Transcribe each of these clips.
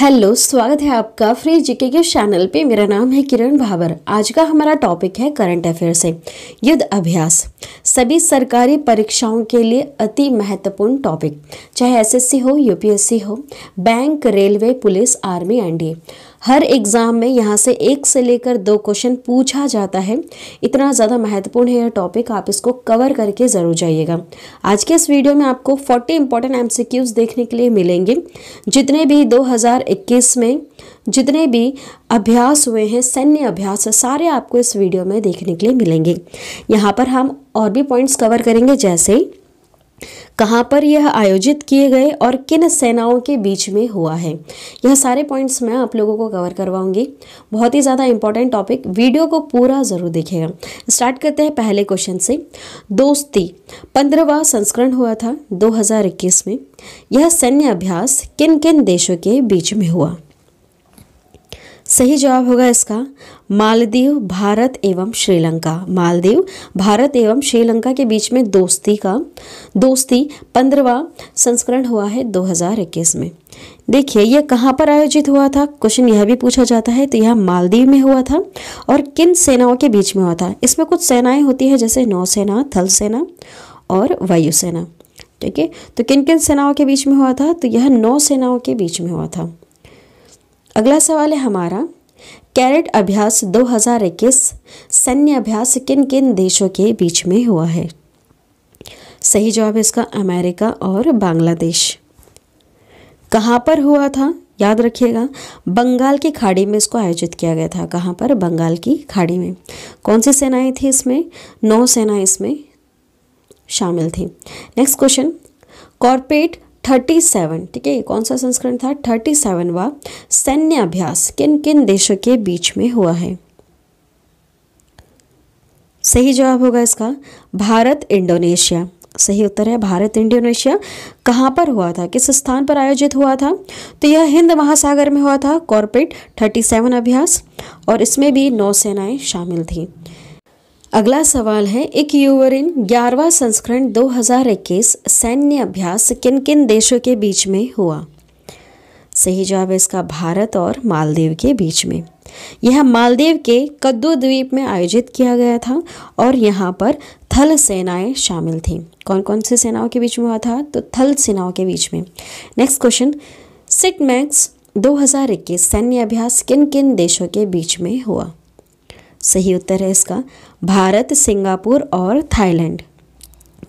hello स्वागत है आपका फ्री जीके के चैनल पे मेरा नाम है किरण भावर आज का हमारा टॉपिक है करंट अफेयर से युद्ध अभ्यास सभी सरकारी परीक्षाओं के लिए अति महत्वपूर्ण टॉपिक चाहे एसएससी हो यूपीएससी हो bank railway police army NDA हर एग्ज़ाम में यहाँ से एक से लेकर दो क्वेश्चन पूछा जाता है इतना ज़्यादा महत्वपूर्ण है यह टॉपिक आप इसको कवर करके ज़रूर जाइएगा आज के इस वीडियो में आपको 40 इंपॉर्टेंट एमसीक्यूज देखने के लिए मिलेंगे जितने भी 2021 में जितने भी अभ्यास हुए हैं सैन्य अभ्यास सारे आपको इस वीडियो में देखने के लिए मिलेंगे यहाँ पर हम और भी पॉइंट्स कवर करेंगे जैसे कहाँ पर यह आयोजित किए गए और किन सेनाओं के बीच में हुआ है यह सारे पॉइंट्स मैं आप लोगों को कवर करवाऊंगी बहुत ही ज़्यादा इंपॉर्टेंट टॉपिक वीडियो को पूरा ज़रूर देखिएगा स्टार्ट करते हैं पहले क्वेश्चन से दोस्ती पंद्रहवा संस्करण हुआ था 2021 में यह सैन्य अभ्यास किन किन देशों के बीच में हुआ सही जवाब होगा इसका मालदीव भारत एवं श्रीलंका मालदीव भारत एवं श्रीलंका के बीच में दोस्ती का दोस्ती पंद्रवा संस्करण हुआ है 2021 में देखिए यह कहाँ पर आयोजित हुआ था क्वेश्चन यह भी पूछा जाता है तो यह मालदीव में हुआ था और किन सेनाओं के बीच में हुआ था इसमें कुछ सेनाएं होती हैं जैसे नौसेना थल सेना और वायुसेना ठीक है तो किन किन सेनाओं के बीच में हुआ था तो यह नौ सेनाओं के बीच में हुआ था अगला सवाल है हमारा कैरेट अभ्यास 2021 सैन्य अभ्यास किन किन देशों के बीच में हुआ है सही जवाब है इसका अमेरिका और बांग्लादेश कहाँ पर हुआ था याद रखिएगा बंगाल की खाड़ी में इसको आयोजित किया गया था कहाँ पर बंगाल की खाड़ी में कौन सी सेनाएं थी इसमें नौ सेना इसमें शामिल थी next question corporate thirty seven ठीक है कौन सा संस्करण था थर्टी सेवनवा सैन्य अभ्यास किन किन देशों के बीच में हुआ है सही जवाब होगा इसका भारत इंडोनेशिया सही उत्तर है भारत इंडोनेशिया कहाँ पर हुआ था किस स्थान पर आयोजित हुआ था तो यह हिंद महासागर में हुआ था कॉर्पोरेट सेवन अभ्यास और इसमें भी नौसेनाएं शामिल थीं अगला सवाल है एक यूवरिन ग्यारहवा संस्करण 2021 सैन्य अभ्यास किन किन देशों के बीच में हुआ सही जवाब है इसका भारत और मालदीव के बीच में यह मालदीव के कद्दू द्वीप में आयोजित किया गया था और यहाँ पर थल सेनाएं शामिल थीं कौन कौन से सेनाओं के बीच में हुआ था तो थल सेनाओं के बीच में नेक्स्ट क्वेश्चन सिट मैक्स 2021 सैन्य अभ्यास किन किन देशों के बीच में हुआ सही उत्तर है इसका भारत सिंगापुर और थाईलैंड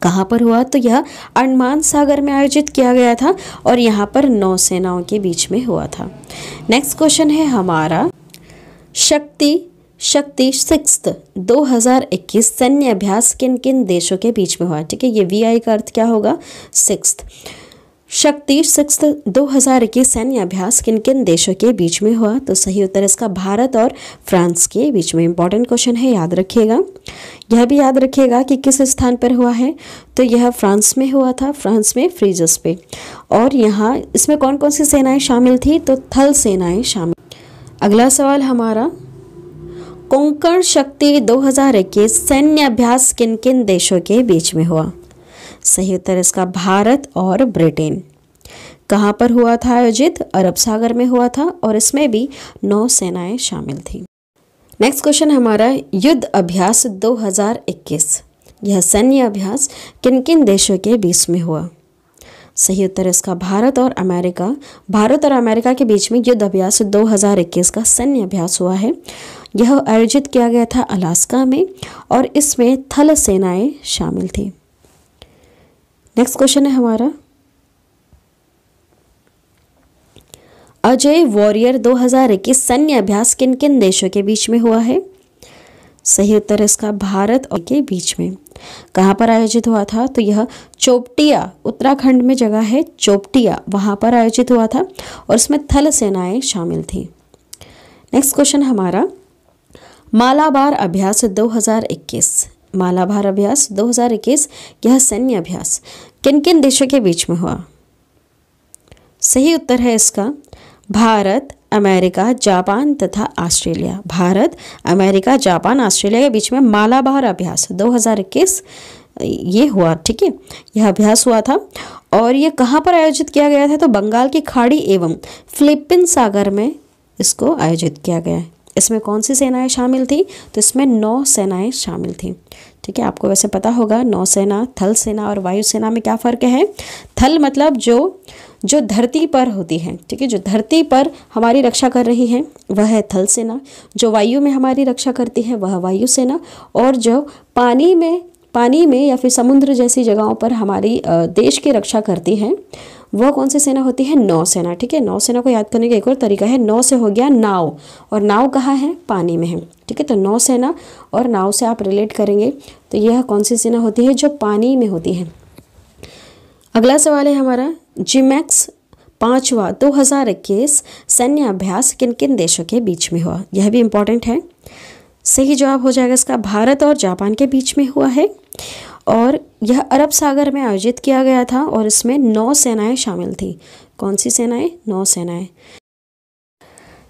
कहाँ पर हुआ तो यह अंडमान सागर में आयोजित किया गया था और यहाँ पर नौसेनाओं के बीच में हुआ था नेक्स्ट क्वेश्चन है हमारा शक्ति शक्ति सिक्स 2021 सैन्य अभ्यास किन किन देशों के बीच में हुआ ठीक है ये वी आई का अर्थ क्या होगा सिक्स शक्ति सिक्स इक्कीस सैन्य अभ्यास किन किन देशों के बीच में हुआ तो सही उत्तर इसका भारत और फ्रांस के बीच में इंपॉर्टेंट क्वेश्चन है याद रखिएगा यह भी याद रखिएगा कि किस स्थान पर हुआ है तो यह फ्रांस में हुआ था फ्रांस में फ्रीजस पे और यहाँ इसमें कौन कौन सी सेनाएं शामिल थी तो थल सेनाएं शामिल अगला सवाल हमारा कोंकण शक्ति दो सैन्य अभ्यास किन किन देशों के बीच में हुआ सही उत्तर इसका भारत और ब्रिटेन कहाँ पर हुआ था आयोजित अरब सागर में हुआ था और इसमें भी नौ सेनाएं शामिल थीं नेक्स्ट क्वेश्चन हमारा युद्ध अभ्यास 2021 यह सैन्य अभ्यास किन किन देशों के बीच में हुआ सही उत्तर इसका भारत और अमेरिका भारत और अमेरिका के बीच में युद्ध अभ्यास 2021 का सैन्य अभ्यास हुआ है यह आयोजित किया गया था अलास्का में और इसमें थल सेनाएं शामिल थीं नेक्स्ट क्वेश्चन है हमारा अजय वॉरियर 2021 सैन्य अभ्यास किन किन देशों के बीच में हुआ है सही उत्तर इसका भारत और के बीच में कहाँ पर आयोजित हुआ था तो यह चोपटिया उत्तराखंड में जगह है चोपटिया वहाँ पर आयोजित हुआ था और इसमें थल सेनाएं शामिल थी नेक्स्ट क्वेश्चन हमारा मालाबार अभ्यास 2021 मालाभार अभ्यास 2021 यह सैन्य अभ्यास किन किन देशों के बीच में हुआ सही उत्तर है इसका भारत अमेरिका जापान तथा Australia Bharat America Japan Australia के बीच में मालाबार अभ्यास 2021 ये हुआ ठीक है यह अभ्यास हुआ था और यह कहाँ पर आयोजित किया गया था तो बंगाल की खाड़ी एवं फिलिपिन सागर में इसको आयोजित किया गया है इसमें कौन सी सेनाएं शामिल थी तो इसमें नौ सेनाएं शामिल थी ठीक है आपको वैसे पता होगा नौसेना थल सेना और वायुसेना में क्या फ़र्क है थल मतलब जो जो धरती पर होती है ठीक है जो धरती पर हमारी रक्षा कर रही है वह है थल सेना जो वायु में हमारी रक्षा करती है वह वायुसेना और जो पानी में पानी में या फिर समुद्र जैसी जगहों पर हमारी देश की रक्षा करती है वह कौन सी सेना होती है नौसेना ठीक है नौसेना को याद करने का एक और तरीका है नौ से हो गया नाव और नाव कहाँ है पानी में है ठीक है तो नौसेना और नाव से आप रिलेट करेंगे तो यह कौन सी सेना होती है जो पानी में होती है अगला सवाल है हमारा जिमैक्स पाँचवा दो हज़ार इक्कीस सैन्य अभ्यास किन किन देशों के बीच में हुआ यह भी इंपॉर्टेंट है सही जवाब हो जाएगा इसका भारत और जापान के बीच में हुआ है और यह अरब सागर में आयोजित किया गया था और इसमें नौ सेनाएं शामिल थी कौन सी सेनाएं नौ सेनाएं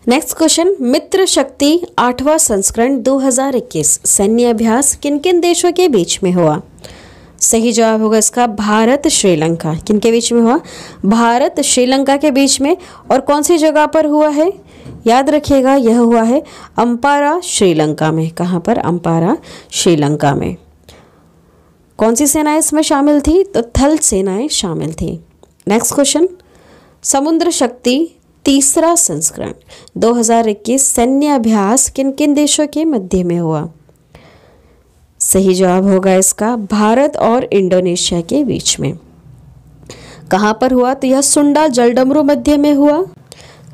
नेक्स्ट क्वेश्चन मित्र शक्ति आठवां संस्करण 2021 सैन्य अभ्यास किन किन देशों के बीच में हुआ सही जवाब होगा इसका भारत श्रीलंका किन के बीच में हुआ भारत श्रीलंका के बीच में और कौन सी जगह पर हुआ है याद रखिएगा यह हुआ है अंपारा श्रीलंका में कहाँ पर अंपारा श्रीलंका में कौन सी सेनाएं इसमें शामिल थी तो थल सेनाएं शामिल थी नेक्स्ट क्वेश्चन समुद्र शक्ति तीसरा संस्करण 2021 सैन्य अभ्यास किन किन देशों के मध्य में हुआ सही जवाब होगा इसका भारत और इंडोनेशिया के बीच में कहाँ पर हुआ तो यह सुंडा जलडमरू मध्य में हुआ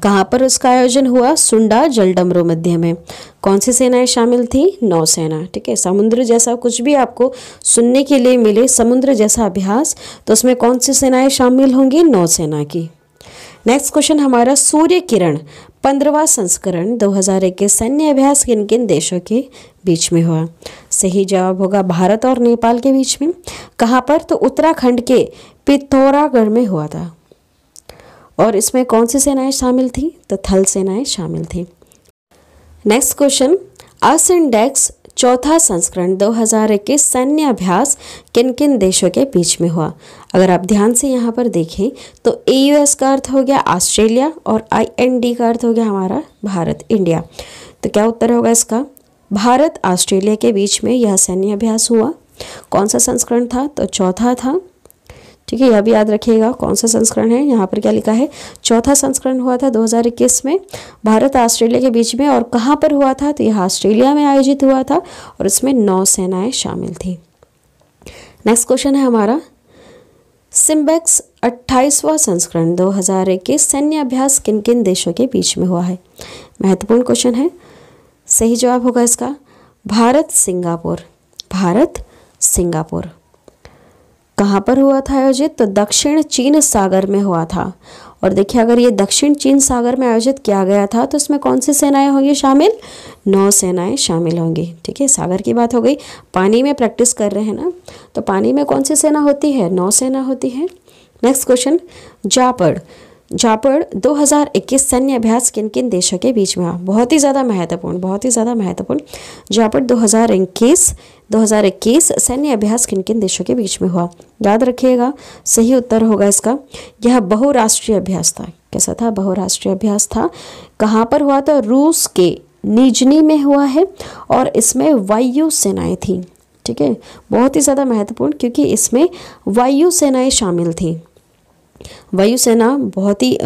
कहाँ पर उसका आयोजन हुआ सुंडा जलडमरो मध्य में कौन सी सेनाएं शामिल थी नौसेना ठीक है समुद्र जैसा कुछ भी आपको सुनने के लिए मिले समुद्र जैसा अभ्यास तो उसमें कौन सी सेनाएं शामिल होंगी नौसेना की नेक्स्ट क्वेश्चन हमारा सूर्य किरण पंद्रवा संस्करण 2021 सैन्य अभ्यास किन किन देशों के बीच में हुआ सही जवाब होगा भारत और नेपाल के बीच में कहाँ पर तो उत्तराखंड के पिथौरागढ़ में हुआ था और इसमें कौन सी सेनाएं शामिल थी तो थल सेनाएं शामिल थी नेक्स्ट क्वेश्चन अस इंडेक्स चौथा संस्करण 2021 सैन्य अभ्यास किन किन देशों के बीच में हुआ अगर आप ध्यान से यहाँ पर देखें तो ए का अर्थ हो गया ऑस्ट्रेलिया और आई का अर्थ हो गया हमारा भारत इंडिया तो क्या उत्तर होगा इसका भारत ऑस्ट्रेलिया के बीच में यह सैन्य अभ्यास हुआ कौन सा संस्करण था तो चौथा था ठीक है यह भी याद रखिएगा कौन सा संस्करण है यहाँ पर क्या लिखा है चौथा संस्करण हुआ था 2021 में भारत ऑस्ट्रेलिया के बीच में और कहाँ पर हुआ था तो यह ऑस्ट्रेलिया में आयोजित हुआ था और इसमें नौ सेनाएं शामिल थी नेक्स्ट क्वेश्चन है हमारा सिम्बेक्स अट्ठाईसवां संस्करण 2021 सैन्य अभ्यास किन किन देशों के बीच में हुआ है महत्वपूर्ण क्वेश्चन है सही जवाब होगा इसका भारत सिंगापुर भारत सिंगापुर कहाँ पर हुआ था आयोजित तो दक्षिण चीन सागर में हुआ था और देखिए अगर ये दक्षिण चीन सागर में आयोजित किया गया था तो इसमें कौन सी सेनाएं होंगी शामिल नौ सेनाएं शामिल होंगी ठीक है सागर की बात हो गई पानी में प्रैक्टिस कर रहे हैं ना तो पानी में कौन सी सेना होती है नौ सेना होती है नेक्स्ट क्वेश्चन जापड़ जापड़ 2021 सैन्य अभ्यास किन किन देशों के बीच में हुआ बहुत ही ज़्यादा महत्वपूर्ण बहुत ही ज़्यादा महत्वपूर्ण जापड़ 2021 2021 सैन्य अभ्यास किन किन देशों के बीच में हुआ याद रखिएगा सही उत्तर होगा इसका यह बहुराष्ट्रीय अभ्यास था कैसा था बहुराष्ट्रीय अभ्यास था कहाँ पर हुआ था रूस के निजनी में हुआ है और इसमें वायु सेनाएँ थीं ठीक है बहुत ही ज़्यादा महत्वपूर्ण क्योंकि इसमें वायु सेनाएँ शामिल थीं वायुसेना बहुत ही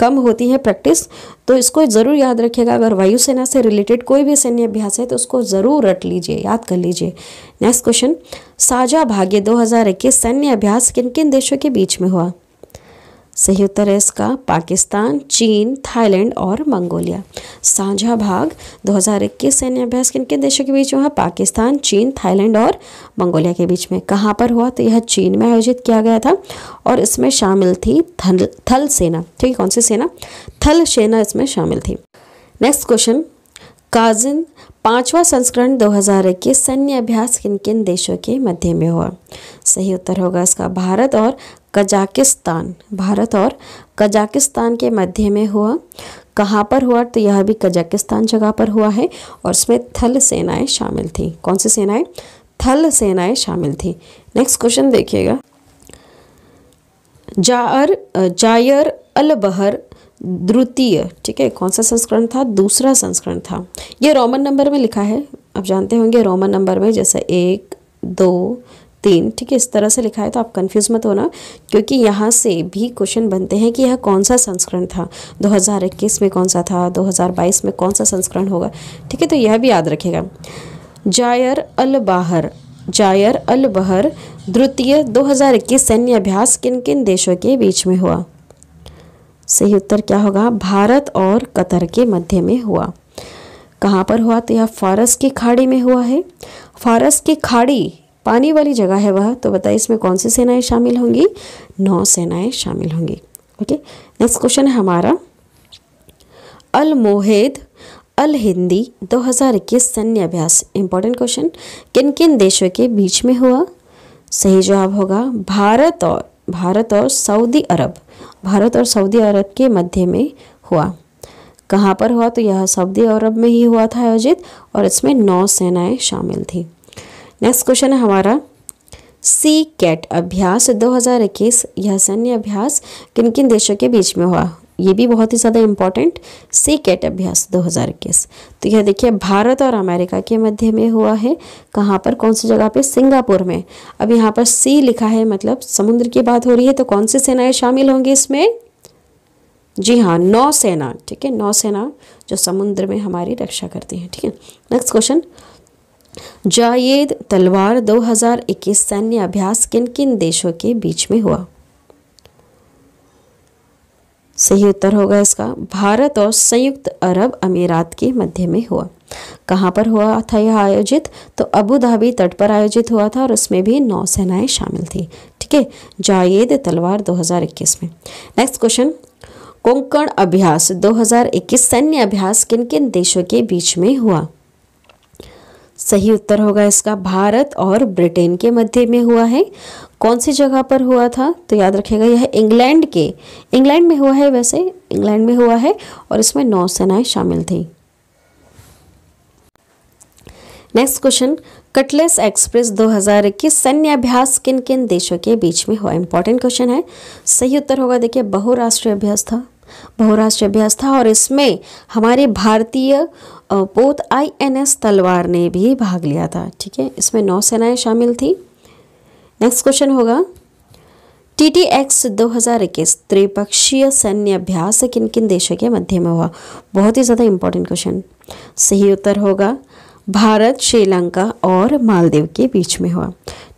कम होती है प्रैक्टिस तो इसको ज़रूर याद रखिएगा अगर वायुसेना से रिलेटेड कोई भी सैन्य अभ्यास है तो उसको ज़रूर रट लीजिए याद कर लीजिए नेक्स्ट क्वेश्चन साझा भाग्य 2021 सैन्य अभ्यास किन किन देशों के बीच में हुआ सही उत्तर है इसका पाकिस्तान चीन थाईलैंड और मंगोलिया साझा भाग 2021 सैन्य अभ्यास किन किन देशों के बीच हुआ पाकिस्तान चीन थाईलैंड और मंगोलिया के बीच में कहाँ पर हुआ तो यह चीन में आयोजित किया गया था और इसमें शामिल थी थल थल सेना ठीक है कौन सी सेना थल सेना इसमें शामिल थी नेक्स्ट क्वेश्चन काजिन पांचवा संस्करण 2021 सैन्य अभ्यास किन किन देशों के मध्य में हुआ सही उत्तर होगा इसका भारत और कजाकिस्तान भारत और कजाकिस्तान के मध्य में हुआ कहाँ पर हुआ तो यह भी कजाकिस्तान जगह पर हुआ है और इसमें थल सेनाएं शामिल थी कौन सी सेनाएं थल सेनाएं शामिल थी नेक्स्ट क्वेश्चन देखिएगा जायर जायर अल बहर द्वितीय ठीक है कौन सा संस्करण था दूसरा संस्करण था यह रोमन नंबर में लिखा है आप जानते होंगे रोमन नंबर में जैसे एक दो तीन ठीक है इस तरह से लिखा है तो आप कन्फ्यूज़ मत होना क्योंकि यहाँ से भी क्वेश्चन बनते हैं कि यह कौन सा संस्करण था 2021 में कौन सा था 2022 में कौन सा संस्करण होगा ठीक है तो यह भी याद रखेगा जायर अल बाहर जायर अल बहर द्वितीय 2021 सैन्य अभ्यास किन किन देशों के बीच में हुआ सही उत्तर क्या होगा भारत और कतर के मध्य में हुआ कहाँ पर हुआ तो यह फारस की खाड़ी में हुआ है फारस की खाड़ी पानी वाली जगह है वह तो बताइए इसमें कौन सी सेनाएं शामिल होंगी नौ सेनाएं शामिल होंगी ओके नेक्स्ट क्वेश्चन है हमारा अल मोहेद अल हिंदी 2021 सैन्य अभ्यास इंपॉर्टेंट क्वेश्चन किन किन देशों के बीच में हुआ सही जवाब होगा भारत और भारत और सऊदी अरब भारत और सऊदी अरब के मध्य में हुआ कहाँ पर हुआ तो यह सऊदी अरब में ही हुआ था आयोजित और इसमें नौ सेनाएं शामिल थी नेक्स्ट क्वेश्चन है हमारा सी कैट अभ्यास 2021 यह सैन्य अभ्यास किन किन देशों के बीच में हुआ ये भी बहुत ही ज़्यादा इम्पॉर्टेंट सी कैट अभ्यास 2021 तो यह देखिए भारत और अमेरिका के मध्य में हुआ है कहाँ पर कौन सी जगह पे सिंगापुर में अब यहाँ पर सी लिखा है मतलब समुद्र की बात हो रही है तो कौन सी सेनाएं शामिल होंगी इसमें जी हाँ नौसेना ठीक है नौसेना जो समुद्र में हमारी रक्षा करती है ठीक है नेक्स्ट क्वेश्चन जायेद तलवार 2021 सैन्य अभ्यास किन किन देशों के बीच में हुआ सही उत्तर होगा इसका भारत और संयुक्त अरब अमीरात के मध्य में हुआ कहां पर हुआ था यह आयोजित तो अबू धाबी तट पर आयोजित हुआ था और उसमें भी नौ सेनाएं शामिल थी ठीक है जायेद तलवार 2021 में नेक्स्ट क्वेश्चन कोंकण अभ्यास 2021 सैन्य अभ्यास किन किन देशों के बीच में हुआ सही उत्तर होगा इसका भारत और ब्रिटेन के मध्य में हुआ है कौन सी जगह पर हुआ था तो याद रखिएगा यह इंग्लैंड के इंग्लैंड में हुआ है वैसे इंग्लैंड में हुआ है और इसमें नौ सेनाएं शामिल थी नेक्स्ट क्वेश्चन कटलेस एक्सप्रेस 2021 सैन्य अभ्यास किन किन देशों के बीच में हुआ इंपॉर्टेंट क्वेश्चन है सही उत्तर होगा देखिए बहुराष्ट्रीय अभ्यास था बहुराष्ट्रीय अभ्यास था और इसमें हमारे भारतीय पोत आईएनएस तलवार ने भी भाग लिया था ठीक है इसमें नौसेनाएं शामिल थी नेक्स्ट क्वेश्चन होगा टी टी एक्स दो हज़ार इक्कीस त्रिपक्षीय सैन्य अभ्यास किन किन देशों के मध्य में हुआ बहुत ही ज़्यादा इंपॉर्टेंट क्वेश्चन सही उत्तर होगा भारत श्रीलंका और मालदीव के बीच में हुआ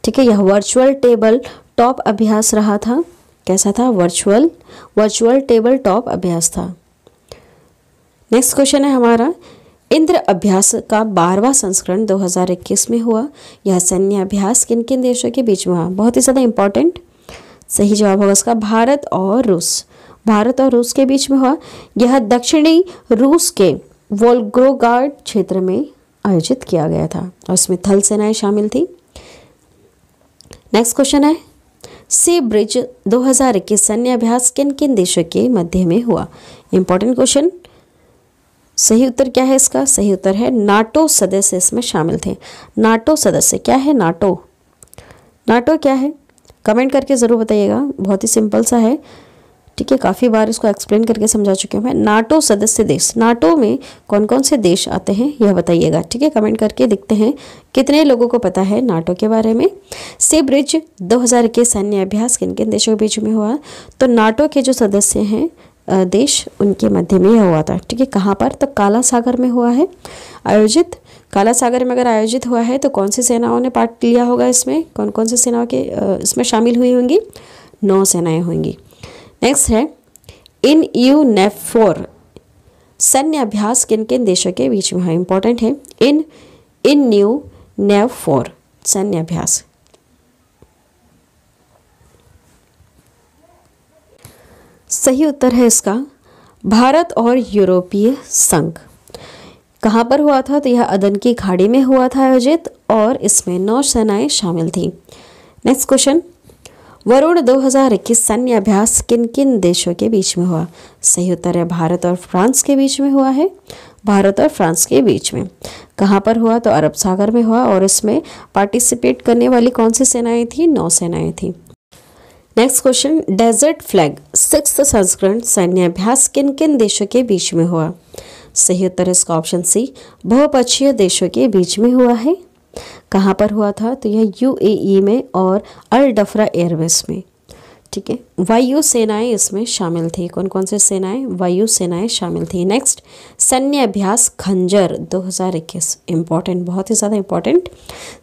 ठीक है यह वर्चुअल टेबल टॉप अभ्यास रहा था कैसा था वर्चुअल वर्चुअल टेबल टॉप अभ्यास था नेक्स्ट क्वेश्चन है हमारा इंद्र अभ्यास का बारहवा संस्करण 2021 में हुआ यह सैन्य अभ्यास किन किन देशों के बीच में हुआ बहुत ही ज़्यादा इम्पॉर्टेंट सही जवाब होगा इसका भारत और रूस भारत और रूस के बीच में हुआ यह दक्षिणी रूस के वोलग्रोगार्ड क्षेत्र में आयोजित किया गया था और इसमें थल सेनाएं शामिल थी नेक्स्ट क्वेश्चन है सी ब्रिज 2021 सैन्य अभ्यास किन किन देशों के मध्य में हुआ इंपॉर्टेंट क्वेश्चन सही उत्तर क्या है इसका सही उत्तर है नाटो सदस्य इसमें शामिल थे नाटो सदस्य क्या है नाटो नाटो क्या है कमेंट करके ज़रूर बताइएगा बहुत ही सिंपल सा है ठीक है काफ़ी बार इसको एक्सप्लेन करके समझा चुके हूँ मैं नाटो सदस्य देश नाटो में कौन कौन से देश आते हैं यह बताइएगा ठीक है कमेंट करके देखते हैं कितने लोगों को पता है नाटो के बारे में से ब्रिज दो के सैन्य अभ्यास किन किन देशों के बीच में हुआ तो नाटो के जो सदस्य हैं देश उनके मध्य में यह हुआ था ठीक है कहाँ पर तो काला सागर में हुआ है आयोजित काला सागर में अगर आयोजित हुआ है तो कौन सी सेनाओं ने पार्ट लिया होगा इसमें कौन कौन सी सेनाओं के इसमें शामिल हुई होंगी नौ सेनाएं होंगी नेक्स्ट है इन यू नेफोर सैन्य अभ्यास किन किन देशों के बीच में है इंपॉर्टेंट है इन इन न्यू नेव फोर सैन्य अभ्यास सही उत्तर है इसका भारत और यूरोपीय संघ कहाँ पर हुआ था तो यह अदन की खाड़ी में हुआ था आयोजित और इसमें नौ सेनाएं शामिल थीं नेक्स्ट क्वेश्चन वरुण 2021 सैन्य अभ्यास किन किन देशों के बीच में हुआ सही उत्तर है भारत और फ्रांस के बीच में हुआ है भारत और फ्रांस के बीच में कहाँ पर हुआ तो अरब सागर में हुआ और इसमें पार्टिसिपेट करने वाली कौन सी सेनाएं थी नौ सेनाएं थी next question desert flag six संस्करण सैन्य अभ्यास किन किन देशों के बीच में हुआ सही उत्तर इसका ऑप्शन सी बहुपक्षीय देशों के बीच में हुआ है कहाँ पर हुआ था तो यह यूएई e में और अल डफरा एयरवेज में ठीक है वायु सेनाएं इसमें शामिल थी कौन कौन से सेनाएं वायु सेनाएं शामिल थी नेक्स्ट सैन्य अभ्यास खंजर 2021 इम्पॉर्टेंट बहुत ही ज़्यादा इम्पॉर्टेंट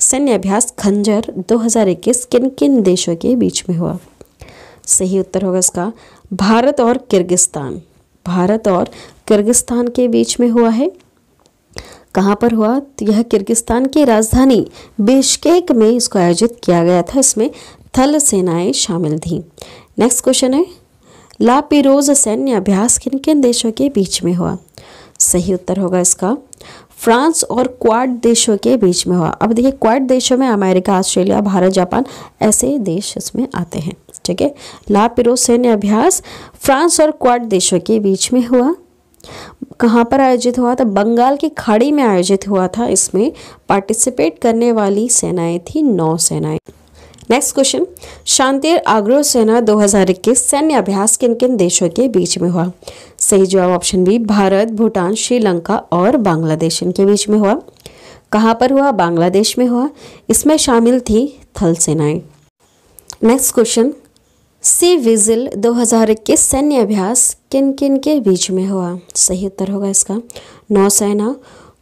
सैन्य अभ्यास खंजर 2021 किन किन देशों के बीच में हुआ सही उत्तर होगा इसका भारत और किर्गिस्तान भारत और किर्गिस्तान के बीच में हुआ है कहाँ पर हुआ तो यह किर्गिस्तान की राजधानी बिश्केक में इसको आयोजित किया गया था इसमें थल सेनाएं शामिल थीं नेक्स्ट क्वेश्चन है लापिरोज सैन्य अभ्यास किन किन देशों के बीच में हुआ सही उत्तर होगा इसका फ्रांस और क्वाड देशों के बीच में हुआ अब देखिए क्वाड देशों में अमेरिका ऑस्ट्रेलिया भारत जापान ऐसे देश इसमें आते हैं ठीक है लापिरोज सैन्य अभ्यास फ्रांस और क्वाड देशों के बीच में हुआ कहाँ पर आयोजित हुआ था बंगाल की खाड़ी में आयोजित हुआ था इसमें पार्टिसिपेट करने वाली सेनाएं थी नौ सेनाएं नेक्स्ट क्वेश्चन शांति आग्रह सेना 2021 सैन्य अभ्यास किन किन देशों के बीच में हुआ सही जवाब ऑप्शन बी भारत भूटान श्रीलंका और बांग्लादेश इनके बीच में हुआ कहाँ पर हुआ बांग्लादेश में हुआ इसमें शामिल थी थल सेनाएं नेक्स्ट क्वेश्चन सी विजिल 2021 सैन्य अभ्यास किन किन के बीच में हुआ सही उत्तर होगा इसका नौसेना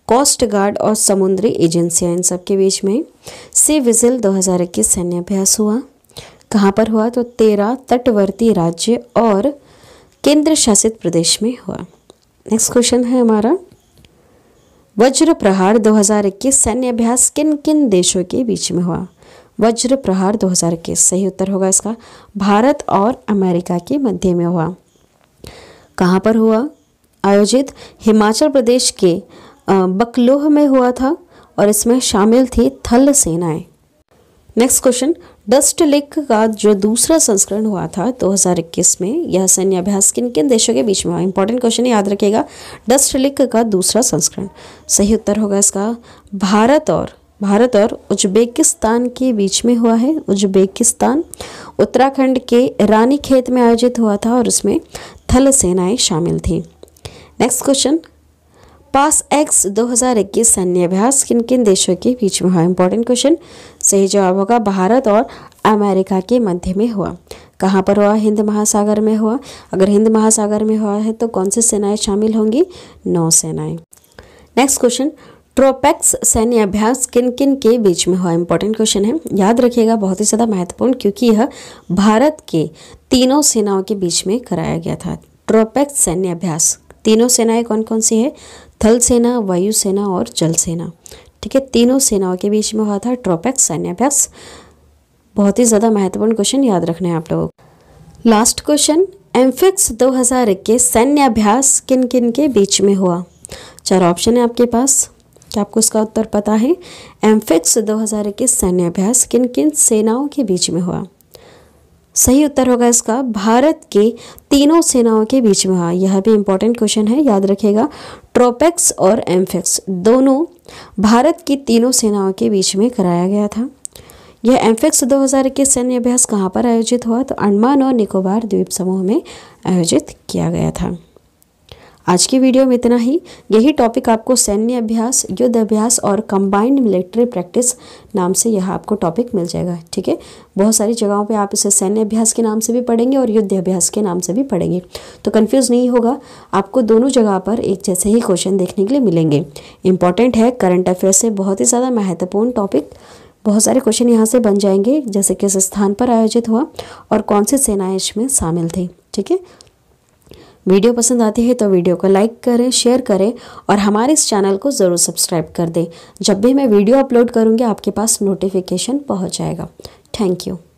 कोस्ट गार्ड और समुद्री एजेंसियां इन सब के बीच में सी विजिल 2021 सैन्य अभ्यास हुआ कहाँ पर हुआ तो तेरह तटवर्ती राज्य और केंद्र शासित प्रदेश में हुआ नेक्स्ट क्वेश्चन है हमारा वज्र प्रहार 2021 सैन्य अभ्यास किन किन देशों के बीच में हुआ वज्र प्रहार 2021 सही उत्तर होगा इसका भारत और अमेरिका के मध्य में हुआ कहाँ पर हुआ आयोजित हिमाचल प्रदेश के बकलोह में हुआ था और इसमें शामिल थी थल सेनाएं नेक्स्ट क्वेश्चन डस्ट लेक का जो दूसरा संस्करण हुआ था 2021 में यह सैन्य अभ्यास किन किन देशों के बीच में हुआ इंपॉर्टेंट क्वेश्चन याद रखिएगा डस्ट लेक का दूसरा संस्करण सही उत्तर होगा इसका भारत और भारत और उज्बेकिस्तान के बीच में हुआ है उज्बेकिस्तान उत्तराखंड के रानी खेत में आयोजित हुआ था और उसमें थल सेनाएं शामिल थी नेक्स्ट क्वेश्चन पास एक्स 2021 सैन्य अभ्यास किन किन देशों के बीच में हुआ इंपॉर्टेंट क्वेश्चन सही जवाब होगा भारत और अमेरिका के मध्य में हुआ कहाँ पर हुआ हिंद महासागर में हुआ अगर हिंद महासागर में हुआ है तो कौन सी से सेनाएं शामिल होंगी नौ सेनाएं नेक्स्ट क्वेश्चन प्रोपेक्स सैन्य अभ्यास किन किन के बीच में हुआ इंपॉर्टेंट क्वेश्चन है याद रखिएगा बहुत ही ज़्यादा महत्वपूर्ण क्योंकि यह भारत के तीनों सेनाओं के बीच में कराया गया था ट्रोपेक्स सैन्य अभ्यास तीनों सेनाएं कौन कौन सी है थल सेना वायु सेना और जल सेना ठीक है तीनों सेनाओं के बीच में हुआ था ट्रोपेक्स सैन्य अभ्यास बहुत ही ज़्यादा महत्वपूर्ण क्वेश्चन याद रखना है आप लोगों को लास्ट क्वेश्चन एम्फिक्स इक्कीस सैन्य अभ्यास किन किन के बीच में हुआ चार ऑप्शन है आपके पास क्या आपको इसका उत्तर पता है एम्फिक्स 2021 सैन्य अभ्यास किन किन सेनाओं के बीच में हुआ सही उत्तर होगा इसका भारत के तीनों सेनाओं के बीच में हुआ यह भी इम्पोर्टेंट क्वेश्चन है याद रखेगा ट्रोपेक्स और एम्फिक्स दोनों भारत की तीनों सेनाओं के बीच में कराया गया था यह एम्फिक्स दो 2021 सैन्य अभ्यास कहाँ पर आयोजित हुआ तो अंडमान और निकोबार द्वीप समूह में आयोजित किया गया था आज की वीडियो में इतना ही यही टॉपिक आपको सैन्य अभ्यास युद्ध अभ्यास और कंबाइंड मिलिट्री प्रैक्टिस नाम से यह आपको टॉपिक मिल जाएगा ठीक है बहुत सारी जगहों पे आप इसे सैन्य अभ्यास के नाम से भी पढ़ेंगे और युद्ध अभ्यास के नाम से भी पढ़ेंगे तो कन्फ्यूज़ नहीं होगा आपको दोनों जगह पर एक जैसे ही क्वेश्चन देखने के लिए मिलेंगे इंपॉर्टेंट है करंट अफेयर्स से बहुत ही ज़्यादा महत्वपूर्ण टॉपिक बहुत सारे क्वेश्चन यहाँ से बन जाएंगे जैसे किस स्थान पर आयोजित हुआ और कौन से सेनाएँ इसमें शामिल थी ठीक है वीडियो पसंद आती है तो वीडियो को लाइक करें शेयर करें और हमारे इस चैनल को ज़रूर सब्सक्राइब कर दें जब भी मैं वीडियो अपलोड करूँगी आपके पास नोटिफिकेशन पहुँच जाएगा थैंक यू